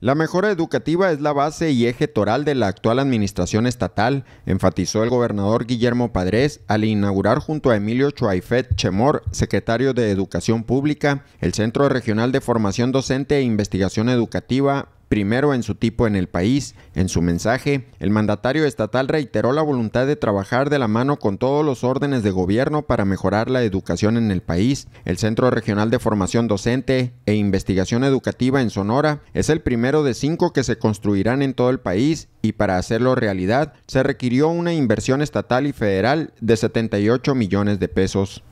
La mejora educativa es la base y eje toral de la actual administración estatal, enfatizó el gobernador Guillermo Padres al inaugurar junto a Emilio Chuaifet Chemor, secretario de Educación Pública, el Centro Regional de Formación Docente e Investigación Educativa primero en su tipo en el país. En su mensaje, el mandatario estatal reiteró la voluntad de trabajar de la mano con todos los órdenes de gobierno para mejorar la educación en el país. El Centro Regional de Formación Docente e Investigación Educativa en Sonora es el primero de cinco que se construirán en todo el país y para hacerlo realidad se requirió una inversión estatal y federal de 78 millones de pesos.